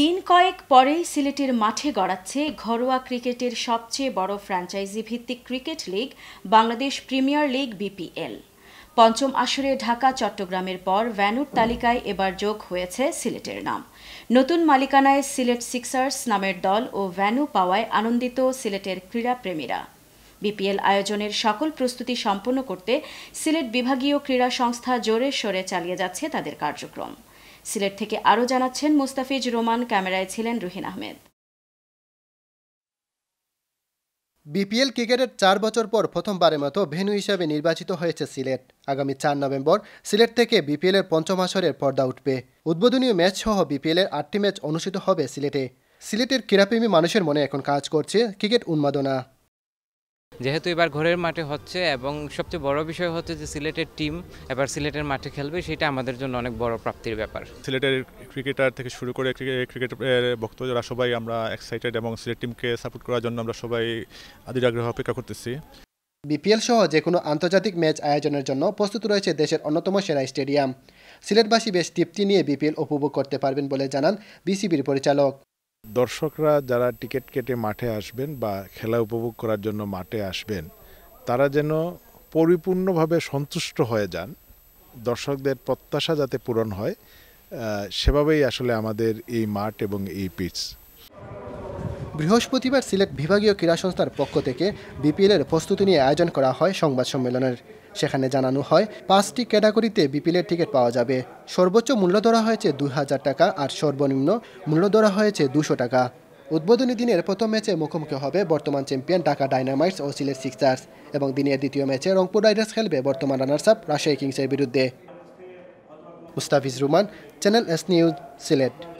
দিন কয়েক পরেই সিলেটের মাঠে গড়াচ্ছে ঘরোয়া ক্রিকেটের সবচেয়ে বড় ফ্র্যাঞ্চাইজি ভিত্তিক cricket league Bangladesh premier league BPL পঞ্চম আসরে ঢাকা চট্টগ্রামের পর ভ্যানুর তালিকায় এবার যোগ হয়েছে সিলেটের নাম নতুন মালিকানায় সিলেট সিক্সার্স নামের দল ও ভ্যানু পাওয়ায় আনন্দিত সিলেটের ক্রীড়াপ্রেমীরা বিপিএল আয়োজনের সকল প্রস্তুতি সম্পন্ন করতে সিলেট বিভাগীয় ক্রীড়া সংস্থা জোরে সোরে চালিয়ে যাচ্ছে তাদের কার্যক্রম সিলেট থেকে আরও জানাচ্ছেন মুস্তাফিজ রোমান ক্যামেরায় ছিলেন রুহিন আহমেদ বিপিএল ক্রিকেটের চার বছর পর প্রথমবারের মতো ভেন্যু হিসেবে নির্বাচিত হয়েছে সিলেট আগামী চার নভেম্বর সিলেট থেকে বিপিএলের পঞ্চম আসরের পর্দা উঠবে উদ্বোধনীয় ম্যাচ সহ বিপিএলের আটটি ম্যাচ অনুষ্ঠিত হবে সিলেটে সিলেটের ক্রীড়াপ্রেমী মানুষের মনে এখন কাজ করছে ক্রিকেট উন্মাদনা যেহেতু এবার ঘরের মাঠে হচ্ছে এবং সবচেয়ে বড় বিষয় হচ্ছে যে সিলেটের টিম এবার সিলেটের মাঠে খেলবে সেটা আমাদের জন্য অনেক বড় প্রাপ্তির ব্যাপার সিলেটের ক্রিকেটার থেকে শুরু করে ক্রিকেট ভক্ত যারা সবাই আমরা এক্সাইটেড এবং সিলেট টিমকে সাপোর্ট করার জন্য আমরা সবাই আদির আগ্রহ অপেক্ষা করতেছি বিপিএল সহ যে কোনো আন্তর্জাতিক ম্যাচ আয়োজনের জন্য প্রস্তুত রয়েছে দেশের অন্যতম সেরা স্টেডিয়াম সিলেটবাসী বেশ তৃপ্তি নিয়ে বিপিএল উপভোগ করতে পারবেন বলে জানান বিসিবির পরিচালক দর্শকরা যারা টিকিট কেটে মাঠে আসবেন বা খেলা উপভোগ করার জন্য মাঠে আসবেন তারা যেন পরিপূর্ণভাবে সন্তুষ্ট হয়ে যান দর্শকদের প্রত্যাশা যাতে পূরণ হয় সেভাবেই আসলে আমাদের এই মাঠ এবং এই পিচ বৃহস্পতিবার সিলেট বিভাগীয় ক্রীড়া সংস্থার পক্ষ থেকে বিপিএলের প্রস্তুতি নিয়ে আয়োজন করা হয় সংবাদ সম্মেলনের সেখানে জানানো হয় পাঁচটি ক্যাটাগরিতে বিপিএলের টিকিট পাওয়া যাবে সর্বোচ্চ মূল্য ধরা হয়েছে দুই হাজার টাকা আর সর্বনিম্ন মূল্য ধরা হয়েছে দুশো টাকা উদ্বোধনী দিনের প্রথম ম্যাচে মুখোমুখি হবে বর্তমান চ্যাম্পিয়ন ঢাকা ডাইনামাইটস ও সিলেট সিক্সার্স এবং দিনের দ্বিতীয় ম্যাচে রংপুর রাইডার্স খেলবে বর্তমান রানার্স আপ রাশিয়া কিংসের বিরুদ্ধে Mustafiz Rahman channel S news Sylhet